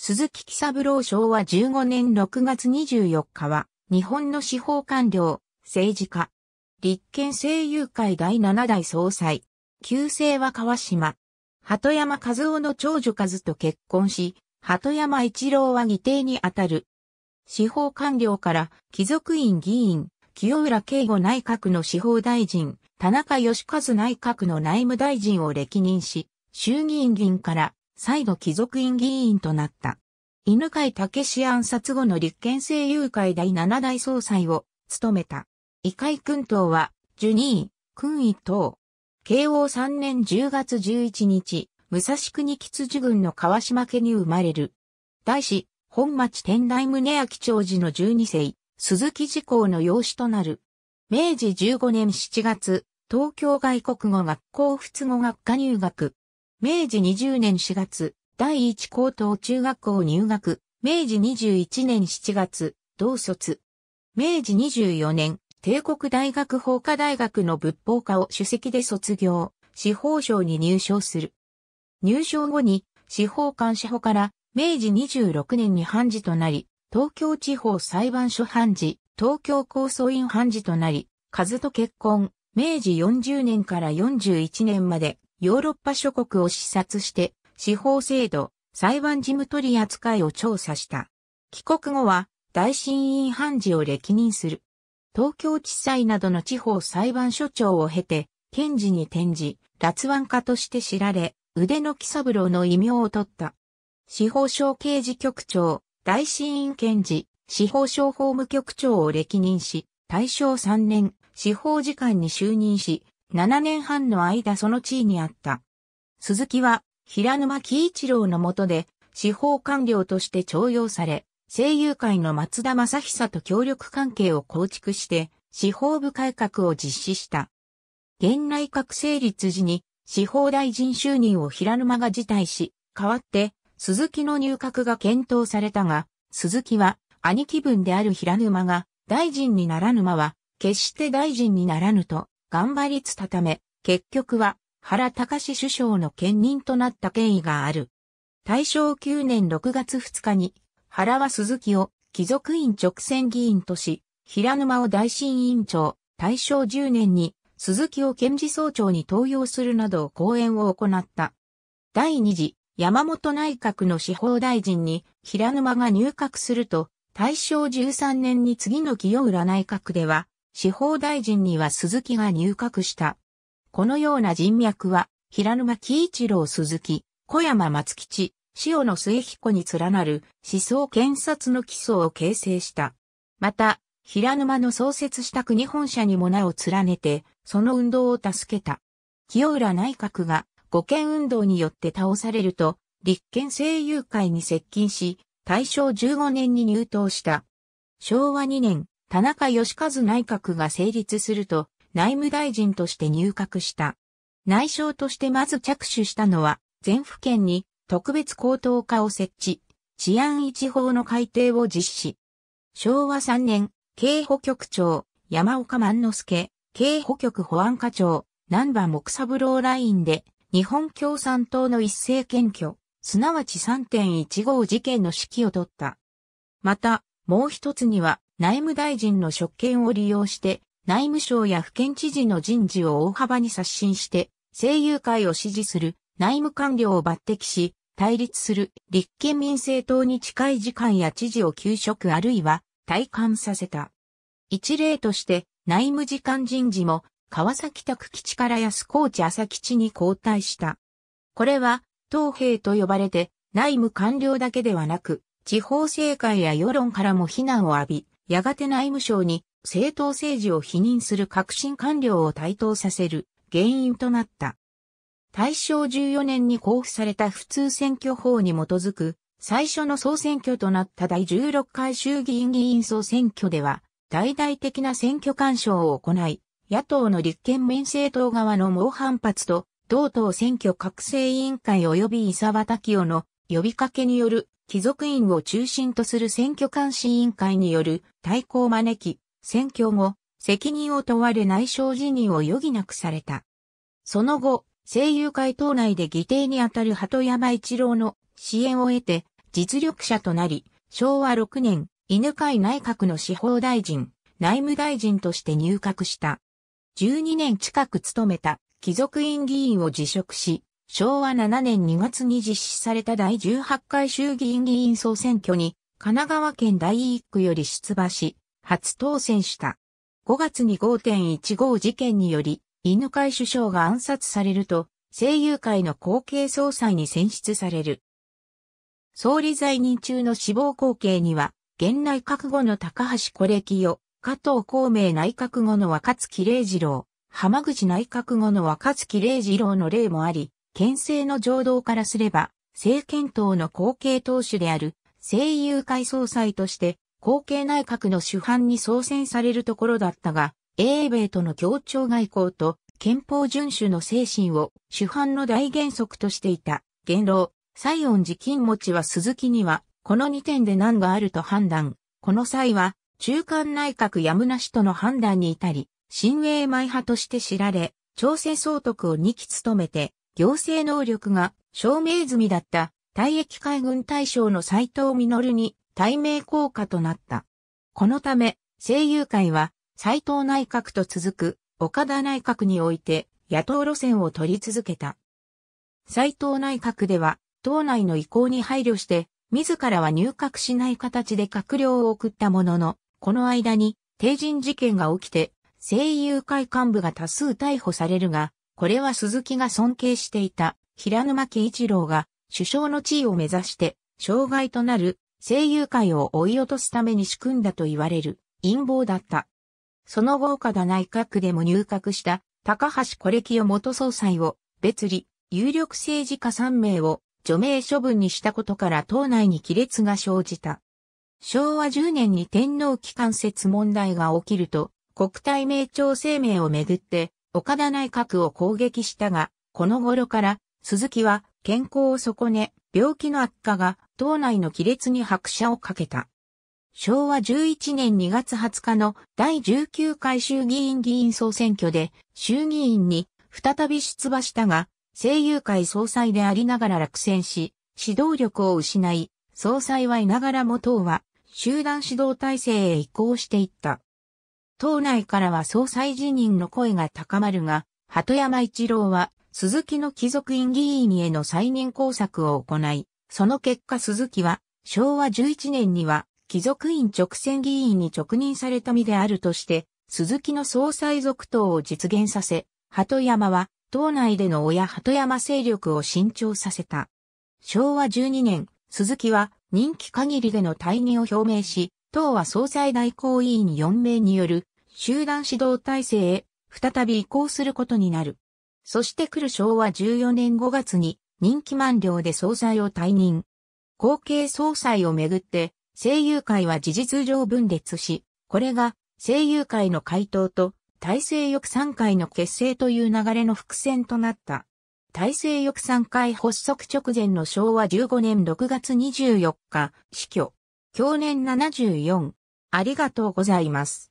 鈴木喜三郎昭和15年6月24日は、日本の司法官僚、政治家、立憲政友会第7代総裁、旧姓は川島、鳩山和夫の長女和と結婚し、鳩山一郎は議定にあたる。司法官僚から貴族院議員、清浦慶吾内閣の司法大臣、田中義和内閣の内務大臣を歴任し、衆議院議員から再度貴族院議員となった。犬飼武氏暗殺後の立憲政友会第七代総裁を務めた。異界君党は、ジュニー、君一党。慶応3年10月11日、武蔵国吉次軍の川島家に生まれる。大師、本町天台宗明長寺の12世、鈴木事公の養子となる。明治15年7月、東京外国語学校仏語学科入学。明治20年4月、第一高等中学校入学、明治21年7月、同卒。明治24年、帝国大学法科大学の仏法科を主席で卒業、司法省に入省する。入省後に、司法官司法から明治26年に判事となり、東京地方裁判所判事、東京構想院判事となり、和と結婚、明治40年から41年までヨーロッパ諸国を視察して、司法制度、裁判事務取り扱いを調査した。帰国後は、大審院判事を歴任する。東京地裁などの地方裁判所長を経て、検事に転じ、脱腕家として知られ、腕の木三郎の異名を取った。司法省刑事局長、大審院検事、司法省法務局長を歴任し、大正3年、司法次官に就任し、7年半の間その地位にあった。鈴木は平沼喜一郎の下で司法官僚として徴用され、声優界の松田正久と協力関係を構築して司法部改革を実施した。現内閣成立時に司法大臣就任を平沼が辞退し、代わって鈴木の入閣が検討されたが、鈴木は兄貴分である平沼が大臣にならぬまは決して大臣にならぬと頑張りつたため、結局は原隆首相の兼任となった経緯がある。大正9年6月2日に、原は鈴木を貴族院直選議員とし、平沼を大委員長、大正10年に鈴木を検事総長に登用するなど講演を行った。第2次山本内閣の司法大臣に平沼が入閣すると、大正13年に次の清浦内閣では司法大臣には鈴木が入閣した。このような人脈は、平沼喜一郎鈴木、小山松吉、塩野末彦に連なる思想検察の基礎を形成した。また、平沼の創設した国本社にも名を連ねて、その運動を助けた。清浦内閣が五権運動によって倒されると、立憲政友会に接近し、大正15年に入党した。昭和2年、田中義和内閣が成立すると、内務大臣として入閣した。内省としてまず着手したのは、全府県に特別高等課を設置、治安一法の改定を実施。昭和3年、警保局長、山岡万之助、警保局保安課長、南波木三郎ラインで、日本共産党の一斉検挙、すなわち3.15事件の指揮を取った。また、もう一つには、内務大臣の職権を利用して、内務省や府県知事の人事を大幅に刷新して、政友会を支持する内務官僚を抜擢し、対立する立憲民政党に近い時間や知事を休職あるいは退官させた。一例として内務次官人事も川崎宅基地から安高地朝基地に交代した。これは党兵と呼ばれて内務官僚だけではなく地方政界や世論からも非難を浴び、やがて内務省に政党政治を否認する革新官僚を台頭させる原因となった。大正14年に交付された普通選挙法に基づく最初の総選挙となった第16回衆議院議員総選挙では、大々的な選挙干渉を行い、野党の立憲民政党側の猛反発と、同党選挙覚醒委員会及び伊沢滝夫の呼びかけによる貴族院を中心とする選挙監視委員会による対抗を招き、選挙後、責任を問われ内省辞任を余儀なくされた。その後、声優会党内で議定にあたる鳩山一郎の支援を得て、実力者となり、昭和6年、犬飼内閣の司法大臣、内務大臣として入閣した。12年近く務めた貴族院議員を辞職し、昭和7年2月に実施された第18回衆議院議員総選挙に、神奈川県第1区より出馬し、初当選した。5月に5.15事件により、犬飼首相が暗殺されると、声優会の後継総裁に選出される。総理在任中の死亡後継には、現内閣後の高橋コレキ加藤孔明内閣後の若月礼二郎、浜口内閣後の若月礼二郎の例もあり、県政の情動からすれば、政権党の後継党首である、政友会総裁として、後継内閣の主犯に総選されるところだったが、英米との協調外交と、憲法遵守の精神を主犯の大原則としていた、元老、西恩寺金持ちは鈴木には、この2点で難があると判断。この際は、中間内閣やむなしとの判断に至り、新英米派として知られ、朝鮮総督を2期務めて、行政能力が証明済みだった退役海軍大将の斎藤実に対名効果となった。このため、声優会は斎藤内閣と続く岡田内閣において野党路線を取り続けた。斎藤内閣では、党内の意向に配慮して、自らは入閣しない形で閣僚を送ったものの、この間に、定人事件が起きて、声優会幹部が多数逮捕されるが、これは鈴木が尊敬していた平沼慶一郎が首相の地位を目指して障害となる声優界を追い落とすために仕組んだと言われる陰謀だった。その豪華な内閣でも入閣した高橋コレキ元総裁を別離、有力政治家3名を除名処分にしたことから党内に亀裂が生じた。昭和10年に天皇機関説問題が起きると、国体名調声明をめぐって、岡田内閣を攻撃したが、この頃から鈴木は健康を損ね、病気の悪化が党内の亀裂に拍車をかけた。昭和11年2月20日の第19回衆議院議員総選挙で衆議院に再び出馬したが、声優会総裁でありながら落選し、指導力を失い、総裁はいながらも党は集団指導体制へ移行していった。党内からは総裁辞任の声が高まるが、鳩山一郎は鈴木の貴族院議員への再任工作を行い、その結果鈴木は昭和11年には貴族院直選議員に直任された身であるとして、鈴木の総裁続投を実現させ、鳩山は党内での親鳩山勢力を伸長させた。昭和12年、鈴木は任期限りでの退任を表明し、党は総裁代行委員4名による集団指導体制へ再び移行することになる。そして来る昭和14年5月に任期満了で総裁を退任。後継総裁をめぐって声優会は事実上分裂し、これが声優会の回答と体制翼3会の結成という流れの伏線となった。体制翼3会発足直前の昭和15年6月24日、死去。去年74。ありがとうございます。